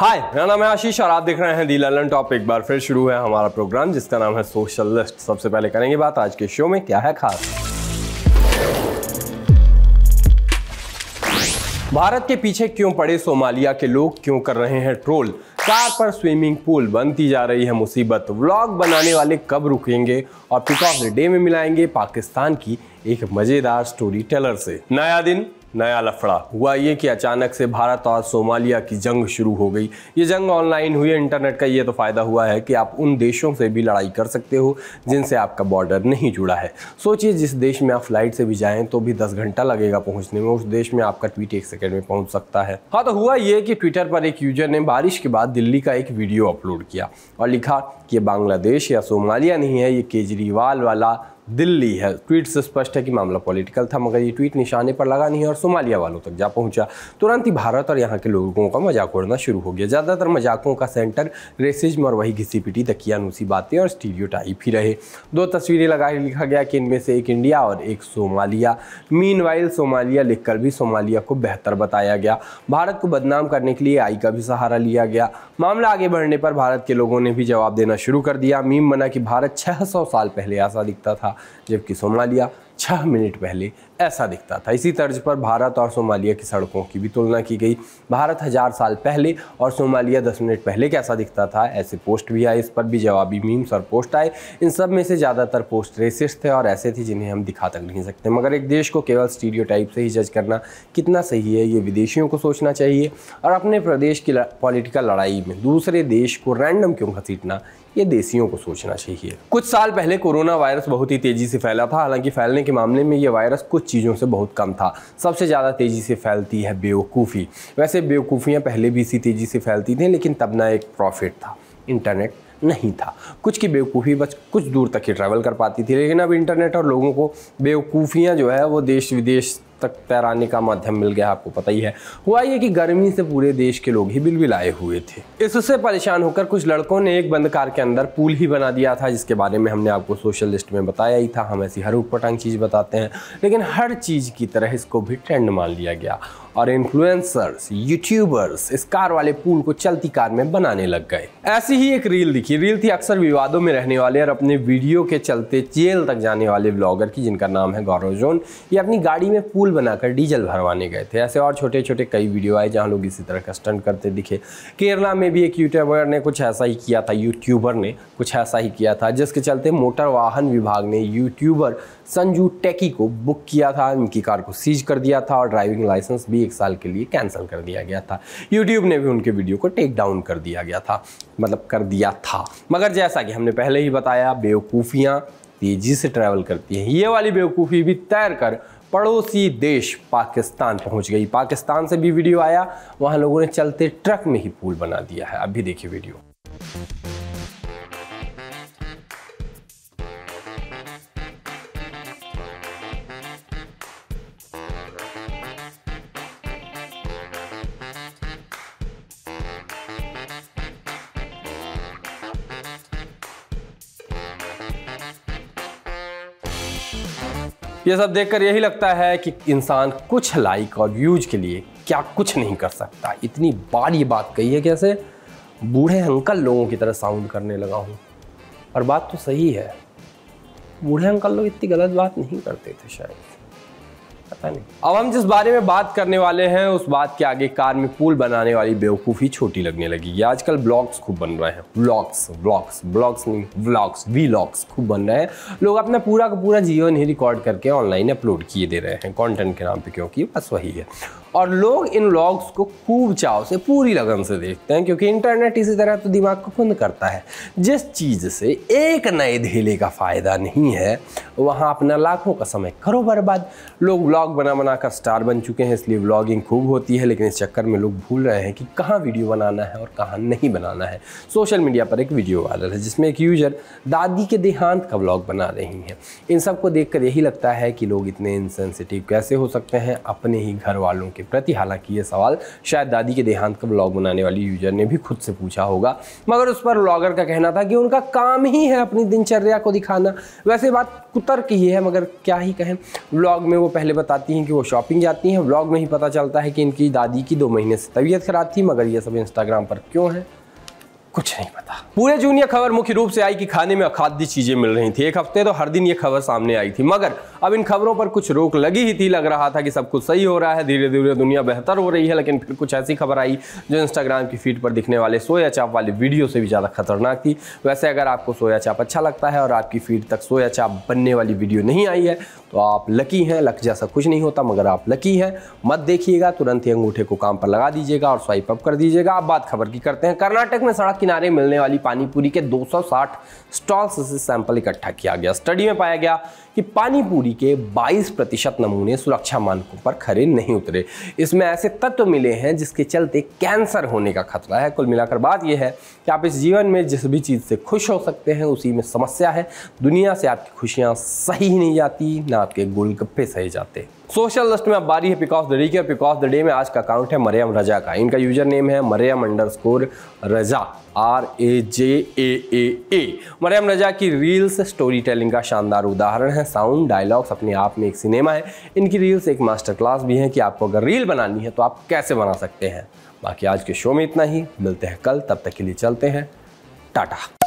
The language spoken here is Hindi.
हाय मेरा नाम है आशीष और आप देख रहे हैं दी ललन टॉप एक बार फिर शुरू है हमारा प्रोग्राम जिसका नाम है सोशल लिस्ट सबसे पहले करेंगे बात आज के शो में क्या है खास भारत के पीछे क्यों पड़े सोमालिया के लोग क्यों कर रहे हैं ट्रोल कार पर स्विमिंग पूल बनती जा रही है मुसीबत व्लॉग बनाने वाले कब रुकेंगे और पिक ऑफ द डे में मिलाएंगे पाकिस्तान की एक मज़ेदार स्टोरी टेलर से नया दिन नया लफड़ा हुआ ये कि अचानक से भारत और सोमालिया की जंग शुरू हो गई ये जंग ऑनलाइन हुई इंटरनेट का ये तो फ़ायदा हुआ है कि आप उन देशों से भी लड़ाई कर सकते हो जिनसे आपका बॉर्डर नहीं जुड़ा है सोचिए जिस देश में आप फ्लाइट से भी जाएं तो भी 10 घंटा लगेगा पहुंचने में उस देश में आपका ट्वीट एक सेकेंड में पहुँच सकता है हाँ तो हुआ ये कि ट्विटर पर एक यूजर ने बारिश के बाद दिल्ली का एक वीडियो अपलोड किया और लिखा कि बांग्लादेश या सोमालिया नहीं है ये केजरीवाल वाला दिल्ली है ट्वीट से स्पष्ट है कि मामला पॉलिटिकल था मगर ये ट्वीट निशाने पर लगा नहीं और सोमालिया वालों तक जा पहुंचा तुरंत ही भारत और यहाँ के लोगों का मजाक उड़ना शुरू हो गया ज़्यादातर मजाकों का सेंटर रेसिज्म और वही पिटी दकियानूसी बातें और टाइप ही रहे दो तस्वीरें लगा लिखा गया कि इनमें से एक इंडिया और एक सोमालिया मीन सोमालिया लिखकर भी सोमालिया को बेहतर बताया गया भारत को बदनाम करने के लिए आई का भी सहारा लिया गया मामला आगे बढ़ने पर भारत के लोगों ने भी जवाब देना शुरू कर दिया मीम बना कि भारत छः साल पहले ऐसा दिखता था जबकि सोमालिया छः मिनट पहले ऐसा दिखता था इसी तर्ज पर भारत और सोमालिया की सड़कों की भी तुलना की गई भारत हज़ार साल पहले और सोमालिया दस मिनट पहले कैसा दिखता था ऐसे पोस्ट भी आए इस पर भी जवाबी मीम्स और पोस्ट आए इन सब में से ज़्यादातर पोस्ट रेसिस्ट थे और ऐसे थे जिन्हें हम दिखा तक नहीं सकते मगर एक देश को केवल स्टीडियो से ही जज करना कितना सही है ये विदेशियों को सोचना चाहिए और अपने प्रदेश की पॉलिटिकल लड़ाई में दूसरे देश को रैंडम क्यों घसीटना ये देशियों को सोचना चाहिए कुछ साल पहले कोरोना वायरस बहुत ही तेज़ी से फैला था हालांकि फैलने के मामले में ये वायरस कुछ चीज़ों से बहुत कम था सबसे ज़्यादा तेज़ी से फैलती है बेवकूफ़ी वैसे बेवकूफ़ियाँ पहले भी इसी तेज़ी से फैलती थी लेकिन तब ना एक प्रॉफिट था इंटरनेट नहीं था कुछ की बेवकूफ़ी बस कुछ दूर तक ही ट्रैवल कर पाती थी लेकिन अब इंटरनेट और लोगों को बेवकूफ़ियाँ जो है वो देश विदेश तक तैराने का माध्यम मिल गया आपको पता ही है हुआ ये कि गर्मी से पूरे देश के लोग ही बिलबिलाए हुए थे इससे परेशान होकर कुछ लड़कों ने एक बंद कार के अंदर पूल ही बना दिया था जिसके बारे में हमने आपको सोशल लिस्ट में बताया ही था हम ऐसी हर उपटंग चीज़ बताते हैं लेकिन हर चीज़ की तरह इसको भी ट्रेंड मान लिया गया और इन्फ्लुएंसर्स यूट्यूबर्स इस कार वाले पुल को चलती कार में बनाने लग गए ऐसी ही एक रील दिखी रील थी अक्सर विवादों में रहने वाले और अपने वीडियो के चलते जेल तक जाने वाले ब्लॉगर की जिनका नाम है गौरव जोन ये अपनी गाड़ी में पुल बनाकर डीजल भरवाने गए थे ऐसे और छोटे छोटे कई वीडियो आए जहाँ लोग इसी तरह का स्टंट करते दिखे केरला में भी एक यूट्यूबर ने कुछ ऐसा ही किया था यूट्यूबर ने कुछ ऐसा ही किया था जिसके चलते मोटर वाहन विभाग ने यूट्यूबर संजू टेकी को बुक किया था इनकी कार को सीज कर दिया था और ड्राइविंग लाइसेंस भी एक साल के लिए कैंसिल कर दिया गया था यूट्यूब ने भी उनके वीडियो को टेक डाउन कर दिया गया था मतलब कर दिया था मगर जैसा कि हमने पहले ही बताया बेवकूफ़ियाँ तेज़ी से ट्रैवल करती हैं ये वाली बेवकूफ़ी भी तैर कर पड़ोसी देश पाकिस्तान पहुंच गई पाकिस्तान से भी वीडियो आया वहां लोगों ने चलते ट्रक में ही पुल बना दिया है अब भी देखिए वीडियो ये सब देखकर यही लगता है कि इंसान कुछ लाइक और व्यूज के लिए क्या कुछ नहीं कर सकता इतनी बार ये बात कही है कैसे बूढ़े अंकल लोगों की तरह साउंड करने लगा हूँ और बात तो सही है बूढ़े अंकल लोग इतनी गलत बात नहीं करते थे शायद पता नहीं अब हम जिस बारे में बात करने वाले हैं उस बात के आगे कार में पुल बनाने वाली बेवकूफ़ी छोटी लगने लगी है आजकल ब्लॉग्स खूब बन रहे हैं ब्लॉग्स ब्लॉग्स ब्लॉग्स नहीं व्लॉग्स लॉग्स खूब बन रहे हैं लोग अपना पूरा का पूरा जीवन ही रिकॉर्ड करके ऑनलाइन अपलोड किए दे रहे हैं कॉन्टेंट के नाम पर क्योंकि बस वही है और लोग इन व्लॉग्स को खूब चाव से पूरी लगन से देखते हैं क्योंकि इंटरनेट इसी तरह तो दिमाग को खुंद करता है जिस चीज़ से एक नए धेले का फ़ायदा नहीं है वहाँ अपना लाखों का समय करो बर्बाद लोग व्लॉग बना बना कर स्टार बन चुके हैं इसलिए व्लॉगिंग खूब होती है लेकिन इस चक्कर में लोग भूल रहे हैं कि कहाँ वीडियो बनाना है और कहाँ नहीं बनाना है सोशल मीडिया पर एक वीडियो वायरल है जिसमें एक यूजर दादी के देहांत का व्लॉग बना रही हैं इन सब को देखकर यही लगता है कि लोग इतने इनसेंसिटिव कैसे हो सकते हैं अपने ही घर वालों के प्रति हालांकि ये सवाल शायद दादी के देहांत का ब्लॉग बनाने वाली यूजर ने भी खुद से पूछा होगा मगर उस पर ब्लॉगर का कहना था कि उनका काम ही है अपनी दिनचर्या को दिखाना वैसे बात कुतर की है मगर क्या ही कहें ब्लॉग में वो पहले बताती हैं कि वो शॉपिंग जाती हैं ब्लॉग में ही पता चलता है कि इनकी दादी की दो महीने से तबीयत खराब थी मगर ये सब इंस्टाग्राम पर क्यों है कुछ नहीं पता पूरे जून ये खबर मुख्य रूप से आई कि खाने में अखाद्य चीजें मिल रही थी एक हफ्ते तो हर दिन ये खबर सामने आई थी मगर अब इन खबरों पर कुछ रोक लगी ही थी लग रहा था कि सब कुछ सही हो रहा है धीरे धीरे दुनिया बेहतर हो रही है लेकिन फिर कुछ ऐसी खबर आई जो इंस्टाग्राम की फीड पर दिखने वाले सोया चाप वाले वीडियो से भी ज़्यादा खतरनाक थी वैसे अगर आपको सोया चाप अच्छा लगता है और आपकी फीड तक सोया चाप बनने वाली वीडियो नहीं आई है तो आप लकी हैं लक जैसा कुछ नहीं होता मगर आप लकी हैं मत देखिएगा तुरंत ही अंगूठे को काम पर लगा दीजिएगा और स्वाइप अप कर दीजिएगा आप बात खबर की करते हैं कर्नाटक में सड़क किनारे मिलने वाली पानीपुरी के 260 स्टॉल्स से सैंपल इकट्ठा किया गया स्टडी में पाया गया कि पानीपुरी के 22 प्रतिशत नमूने सुरक्षा मानकों पर खरे नहीं उतरे इसमें ऐसे तत्व मिले हैं जिसके चलते कैंसर होने का खतरा है कुल मिलाकर बात यह है कि आप इस जीवन में जिस भी चीज़ से खुश हो सकते हैं उसी में समस्या है दुनिया से आपकी खुशियाँ सही नहीं जाती ना आपके गोलगप्पे सही जाते सोशल लिस्ट में अब बारी है पिक ऑफ द डे की पिक ऑफ द डे में आज का अकाउंट है मरियम रजा का इनका यूजर नेम है Mariyam underscore Raza R A J A A A Mariyam Raza की रील्स स्टोरी टेलिंग का शानदार उदाहरण है साउंड डायलॉग्स अपने आप में एक सिनेमा है इनकी रील्स एक मास्टर क्लास भी है कि आपको अगर रील बनानी है तो आप कैसे बना सकते हैं बाकी आज के शो में इतना ही मिलते हैं कल तब तक के लिए चलते हैं टाटा